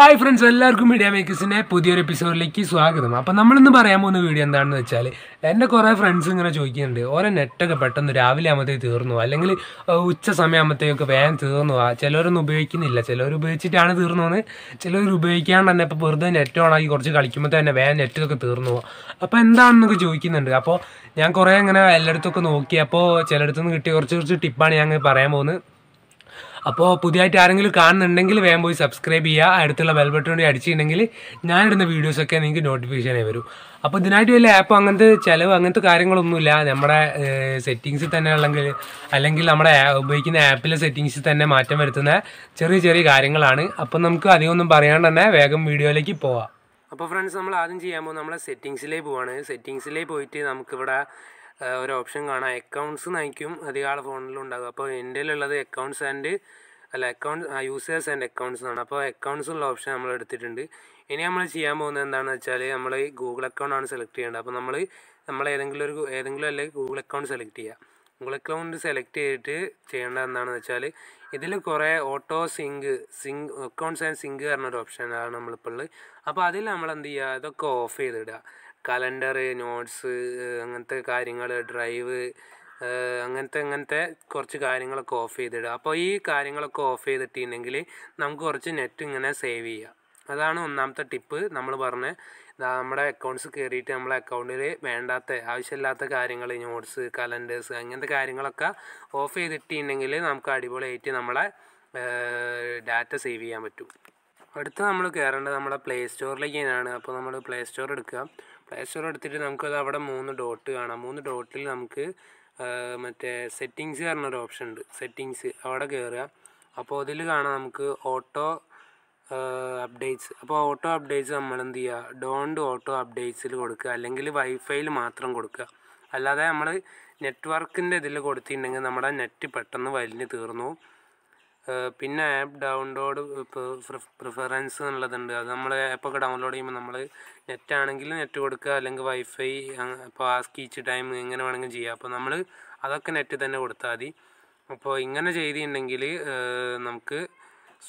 hi friends എല്ലാവർക്കും media മേക്കേഴ്സിൻ്റെ പുതിയൊരു എപ്പിസോഡിലേക്ക് സ്വാഗതം അപ്പോൾ നമ്മളിന്ന് പറയാൻ പോകുന്ന വീഡിയോ എന്താണെന്ന് വെച്ചാൽ എൻ്റെ കുറേ ഫ്രണ്ട്സ് ഇങ്ങനെ ചോദിക്കുന്നുണ്ട് ഓരോ നെറ്റൊക്കെ പെട്ടെന്ന് രാവിലെ ആകുമ്പോഴത്തേക്ക് തീർന്നു അല്ലെങ്കിൽ ഉച്ച സമയമാകുമ്പോഴത്തേക്കൊക്കെ വേഗം തീർന്നു ആ ചിലരൊന്നും ഉപയോഗിക്കുന്നില്ല ചിലർ ഉപയോഗിച്ചിട്ടാണ് തീർന്നു പോകുന്നത് ചിലർ ഉപയോഗിക്കാണ്ട് തന്നെ ഇപ്പോൾ വെറുതെ നെറ്റ് ഓണാക്കി കുറച്ച് കളിക്കുമ്പോൾ തന്നെ വേഗം നെറ്റൊക്കെ തീർന്നു പോകും അപ്പോൾ എന്താണെന്നൊക്കെ ചോദിക്കുന്നുണ്ട് അപ്പോൾ ഞാൻ കുറേ ഇങ്ങനെ എല്ലായിടത്തൊക്കെ നോക്കി അപ്പോൾ ചിലയിടത്തുനിന്ന് കിട്ടിയ കുറച്ച് കുറച്ച് ടിപ്പാണ് ഞാൻ പറയാൻ പോകുന്നത് അപ്പോൾ പുതിയതായിട്ട് ആരെങ്കിലും കാണുന്നുണ്ടെങ്കിൽ വേഗം പോയി സബ്സ്ക്രൈബ് ചെയ്യുക അടുത്തുള്ള ബെൽ ബട്ടൺ കൂടി അടിച്ചിട്ടുണ്ടെങ്കിൽ ഞാനിടുന്ന വീഡിയോസൊക്കെ നിങ്ങൾക്ക് നോട്ടിഫിക്കേഷനായി വരും അപ്പോൾ ഇതിനായിട്ട് വലിയ ആപ്പ് അങ്ങനത്തെ ചിലവ് അങ്ങനത്തെ കാര്യങ്ങളൊന്നുമില്ല നമ്മുടെ സെറ്റിങ്സിൽ തന്നെ ഉള്ളെങ്കിൽ അല്ലെങ്കിൽ നമ്മുടെ ഉപയോഗിക്കുന്ന ആപ്പിലെ സെറ്റിങ്സിൽ തന്നെ മാറ്റം വരുത്തുന്ന ചെറിയ ചെറിയ കാര്യങ്ങളാണ് അപ്പം നമുക്ക് അധികമൊന്നും പറയാണ്ട് തന്നെ വേഗം വീഡിയോയിലേക്ക് പോവാം അപ്പോൾ ഫ്രണ്ട്സ് നമ്മൾ ആദ്യം ചെയ്യാൻ പോകുന്നത് നമ്മളെ സെറ്റിങ്സിലേക്ക് പോവാണ് സെറ്റിങ്സിലേക്ക് പോയിട്ട് നമുക്കിവിടെ ഒരു ഓപ്ഷൻ കാണാം അക്കൗണ്ട്സ് നയിക്കും അധികം ആൾ ഫോണിലും ഉണ്ടാകും അപ്പോൾ എൻ്റെ ഉള്ളത് അക്കൗണ്ട്സ് ആൻഡ് അല്ല അക്കൗണ്ട് യൂസേഴ്സ് ആൻഡ് അക്കൗണ്ട്സ് ആണ് അപ്പോൾ അക്കൗണ്ട്സ് ഉള്ള ഓപ്ഷൻ നമ്മൾ എടുത്തിട്ടുണ്ട് ഇനി നമ്മൾ ചെയ്യാൻ പോകുന്നത് എന്താണെന്ന് വെച്ചാൽ നമ്മൾ ഗൂഗിൾ അക്കൗണ്ട് ആണ് സെലക്ട് ചെയ്യേണ്ടത് അപ്പോൾ നമ്മൾ നമ്മൾ ഏതെങ്കിലും ഒരു ഏതെങ്കിലും അല്ലെങ്കിൽ ഗൂഗിൾ അക്കൗണ്ട് സെലക്ട് ചെയ്യുക ഗൂഗിൾ അക്കൗണ്ട് സെലക്ട് ചെയ്തിട്ട് ചെയ്യേണ്ടത് എന്താണെന്ന് വെച്ചാൽ ഇതിൽ കുറേ auto sync sync accounts and sync പറഞ്ഞൊരു ഓപ്ഷനാണ് നമ്മളിപ്പോൾ ഉള്ളത് അപ്പോൾ അതിൽ നമ്മൾ എന്ത് ചെയ്യുക ഇതൊക്കെ ഓഫ് ചെയ്തിടുക കലണ്ടറ് നോട്ട്സ് അങ്ങനത്തെ കാര്യങ്ങൾ ഡ്രൈവ് അങ്ങനത്തെ അങ്ങനത്തെ കുറച്ച് കാര്യങ്ങളൊക്കെ ഓഫ് ചെയ്തിടുക അപ്പോൾ ഈ കാര്യങ്ങളൊക്കെ ഓഫ് ചെയ്തിട്ടുണ്ടെങ്കിൽ നമുക്ക് കുറച്ച് നെറ്റ് ഇങ്ങനെ സേവ് ചെയ്യാം അതാണ് ഒന്നാമത്തെ ടിപ്പ് നമ്മൾ പറഞ്ഞത് നമ്മുടെ അക്കൗണ്ട്സ് കയറിയിട്ട് നമ്മളെ അക്കൗണ്ടിൽ വേണ്ടാത്ത ആവശ്യമില്ലാത്ത കാര്യങ്ങൾ നോട്ട്സ് കലണ്ടേഴ്സ് അങ്ങനത്തെ കാര്യങ്ങളൊക്കെ ഓഫ് ചെയ്തിട്ടുണ്ടെങ്കിൽ നമുക്ക് അടിപൊളിയായിട്ട് നമ്മളെ ഡാറ്റ സേവ് ചെയ്യാൻ പറ്റും അടുത്ത നമ്മൾ കയറേണ്ടത് നമ്മുടെ പ്ലേ സ്റ്റോറിലേക്ക് തന്നെയാണ് അപ്പോൾ നമ്മൾ പ്ലേ സ്റ്റോർ എടുക്കുക പ്ലേ സ്റ്റോർ എടുത്തിട്ട് നമുക്കത് അവിടെ മൂന്ന് ഡോട്ട് കാണാം മൂന്ന് ഡോട്ടിൽ നമുക്ക് മറ്റേ സെറ്റിങ്സ് പറഞ്ഞൊരു ഓപ്ഷൻ ഉണ്ട് സെറ്റിങ്സ് അവിടെ കയറുക അപ്പോൾ അതിൽ കാണാം നമുക്ക് ഓട്ടോ അപ്ഡേറ്റ്സ് അപ്പോൾ ഓട്ടോ അപ്ഡേറ്റ്സ് നമ്മൾ എന്ത് ചെയ്യുക ഡോണ്ട് ഓട്ടോ അപ്ഡേറ്റ്സിൽ കൊടുക്കുക അല്ലെങ്കിൽ വൈഫൈയിൽ മാത്രം കൊടുക്കുക അല്ലാതെ നമ്മൾ നെറ്റ്വർക്കിൻ്റെ ഇതിൽ കൊടുത്തിട്ടുണ്ടെങ്കിൽ നമ്മുടെ നെറ്റ് പെട്ടെന്ന് വലിഞ്ഞ് തീർന്നു പിന്നെ ആപ്പ് ഡൗൺലോഡ് പ്രിഫറൻസ് എന്നുള്ളതുണ്ട് അത് നമ്മൾ ആപ്പൊക്കെ ഡൗൺലോഡ് ചെയ്യുമ്പോൾ നമ്മൾ നെറ്റ് ആണെങ്കിൽ നെറ്റ് കൊടുക്കുക അല്ലെങ്കിൽ വൈഫൈ ഇപ്പോൾ ആ സ്കീച്ച് ടൈം എങ്ങനെ വേണമെങ്കിലും ചെയ്യുക അപ്പോൾ നമ്മൾ അതൊക്കെ നെറ്റ് തന്നെ കൊടുത്താൽ മതി അപ്പോൾ ഇങ്ങനെ ചെയ്തിട്ടുണ്ടെങ്കിൽ നമുക്ക്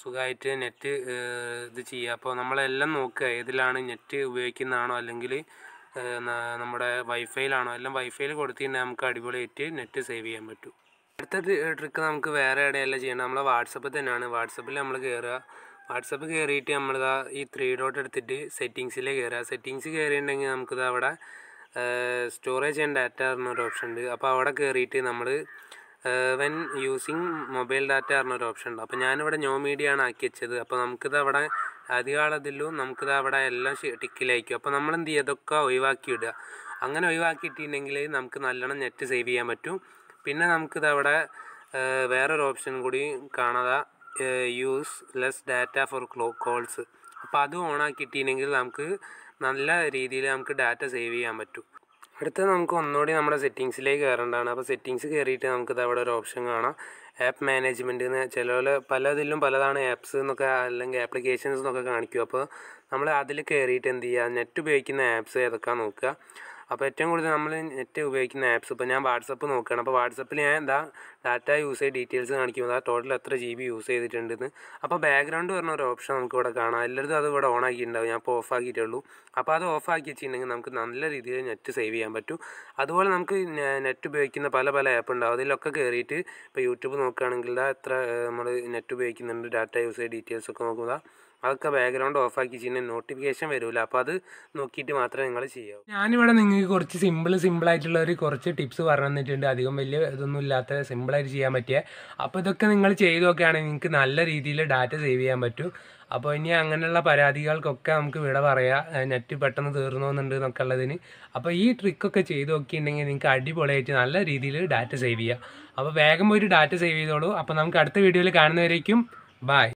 സുഖമായിട്ട് നെറ്റ് ഇത് ചെയ്യുക അപ്പോൾ നമ്മളെല്ലാം നോക്കുക ഏതിലാണ് നെറ്റ് ഉപയോഗിക്കുന്നതാണോ അല്ലെങ്കിൽ നമ്മുടെ വൈഫൈയിലാണോ എല്ലാം വൈഫൈയിൽ കൊടുത്തിട്ടുണ്ടെങ്കിൽ നമുക്ക് അടിപൊളിയായിട്ട് നെറ്റ് സേവ് ചെയ്യാൻ പറ്റും അടുത്ത ട്രിക്ക് നമുക്ക് വേറെ എവിടെയല്ല ചെയ്യണം നമ്മളെ വാട്സപ്പ് തന്നെയാണ് വാട്സപ്പിൽ നമ്മൾ കയറുക വാട്സപ്പ് കയറിയിട്ട് നമ്മളിതാ ഈ ത്രീ ഡോട്ട് എടുത്തിട്ട് സെറ്റിങ്സിൽ കയറുക സെറ്റിങ്സ് കയറിയിട്ടുണ്ടെങ്കിൽ നമുക്കിത് അവിടെ സ്റ്റോറേജ് ആൻഡ് ഡാറ്റ പറഞ്ഞൊരു ഓപ്ഷൻ ഉണ്ട് അപ്പോൾ അവിടെ കയറിയിട്ട് നമ്മൾ വെൻ യൂസിങ് മൊബൈൽ ഡാറ്റ പറഞ്ഞൊരു ഓപ്ഷൻ ഉണ്ട് അപ്പോൾ ഞാനിവിടെ നോ മീഡിയ ആണ് ആക്കി വെച്ചത് അപ്പോൾ നമുക്കിത് അവിടെ അധികാളതിലും നമുക്കിത് അവിടെ എല്ലാം ടിക്കിലായിരിക്കും അപ്പോൾ നമ്മൾ എന്ത് ചെയ്യുക ഇതൊക്കെ ഒഴിവാക്കി ഇടുക അങ്ങനെ ഒഴിവാക്കിയിട്ടുണ്ടെങ്കിൽ നമുക്ക് നല്ലോണം നെറ്റ് സേവ് ചെയ്യാൻ പറ്റും പിന്നെ നമുക്കിത് അവിടെ വേറൊരു ഓപ്ഷൻ കൂടി കാണാതാ യൂസ് ലെസ് ഡാറ്റ ഫോർ ക്ലോ കോൾസ് അപ്പോൾ അത് ഓണാക്കിയിട്ടില്ലെങ്കിൽ നമുക്ക് നല്ല രീതിയിൽ നമുക്ക് ഡാറ്റ സേവ് ചെയ്യാൻ പറ്റും അടുത്തത് നമുക്ക് ഒന്നുകൂടി നമ്മുടെ സെറ്റിങ്സിലേക്ക് കയറേണ്ടതാണ് അപ്പോൾ സെറ്റിങ്സ് കയറിയിട്ട് നമുക്കിത് അവിടെ ഒരു ഓപ്ഷൻ കാണാം ആപ്പ് മാനേജ്മെൻറ്റ് എന്ന് ചില പലതിലും പലതാണ് ആപ്സ് എന്നൊക്കെ അല്ലെങ്കിൽ ആപ്ലിക്കേഷൻസ് എന്നൊക്കെ കാണിക്കും അപ്പോൾ നമ്മൾ അതിൽ കയറിയിട്ട് എന്ത് ചെയ്യുക നെറ്റ് ഉപയോഗിക്കുന്ന ആപ്സ് ഏതൊക്കെയാണെന്ന് നോക്കുക അപ്പോൾ ഏറ്റവും കൂടുതൽ നമ്മൾ നെറ്റ് ഉപയോഗിക്കുന്ന ആപ്സ് ഇപ്പോൾ ഞാൻ വാട്സപ്പ് നോക്കുകയാണ് അപ്പോൾ വാട്സപ്പിൽ ഞാൻ എന്താ ഡാറ്റ യൂസ് ചെയ്ത് ഡീറ്റെയിൽസ് കാണിക്കും അതാ ടോട്ടൽ എത്ര ജി ബി യൂസ് ചെയ്തിട്ടുണ്ടെന്ന് അപ്പോൾ ബാക്ക്ഗ്രൗണ്ട് പറഞ്ഞ ഒരു ഓപ്ഷൻ നമുക്ക് ഇവിടെ കാണാം എല്ലായിടത്തും അത് ഇവിടെ ഓൺ ആക്കിയിട്ടുണ്ടാവും ഞാൻ ഇപ്പോൾ ഓഫ് ആക്കിയിട്ടുള്ളൂ അപ്പോൾ അത് ഓഫ് ആക്കി വെച്ചിട്ടുണ്ടെങ്കിൽ നമുക്ക് നല്ല രീതിയിൽ നെറ്റ് സേവ് ചെയ്യാൻ പറ്റും അതുപോലെ നമുക്ക് നെറ്റ് ഉപയോഗിക്കുന്ന പല പല ആപ്പ് ഉണ്ടാവും അതിലൊക്കെ കയറിയിട്ട് ഇപ്പോൾ യൂട്യൂബ് നോക്കുകയാണെങ്കിൽ എത്ര നമ്മൾ നെറ്റ് ഉപയോഗിക്കുന്നുണ്ട് ഡാറ്റ യൂസ് ചെയ്ത് ഡീറ്റെയിൽസ് ഒക്കെ നോക്കുക അതൊക്കെ ബാക്ക്ഗ്രൗണ്ട് ഓഫാക്കി ചെയ്യുന്ന നോട്ടിഫിക്കേഷൻ വരില്ല അപ്പോൾ അത് നോക്കിയിട്ട് മാത്രമേ നിങ്ങൾ ചെയ്യാവൂ ഞാനിവിടെ നിങ്ങൾക്ക് കുറച്ച് സിമ്പിൾ സിമ്പിൾ ആയിട്ടുള്ള ഒരു കുറച്ച് ടിപ്സ് പറഞ്ഞു തന്നിട്ടുണ്ട് അധികം വലിയ ഇതൊന്നും ഇല്ലാത്ത സിമ്പിളായിട്ട് ചെയ്യാൻ പറ്റിയ അപ്പോൾ ഇതൊക്കെ നിങ്ങൾ ചെയ്തു നോക്കുകയാണെങ്കിൽ നിങ്ങൾക്ക് നല്ല രീതിയിൽ ഡാറ്റ സേവ് ചെയ്യാൻ പറ്റും അപ്പോൾ ഇനി അങ്ങനെയുള്ള പരാതികൾക്കൊക്കെ നമുക്ക് വിട പറയാം നെറ്റ് പെട്ടെന്ന് തീർന്നോന്നുണ്ട് എന്നൊക്കെ ഉള്ളതിന് അപ്പോൾ ഈ ട്രിക്കൊക്കെ ചെയ്ത് നോക്കിയിട്ടുണ്ടെങ്കിൽ നിങ്ങൾക്ക് അടിപൊളിയായിട്ട് നല്ല രീതിയിൽ ഡാറ്റ സേവ് ചെയ്യാം അപ്പോൾ വേഗം ഒരു ഡാറ്റ സേവ് ചെയ്തോളൂ അപ്പോൾ നമുക്ക് അടുത്ത വീഡിയോയിൽ കാണുന്നവരേക്കും ബായ്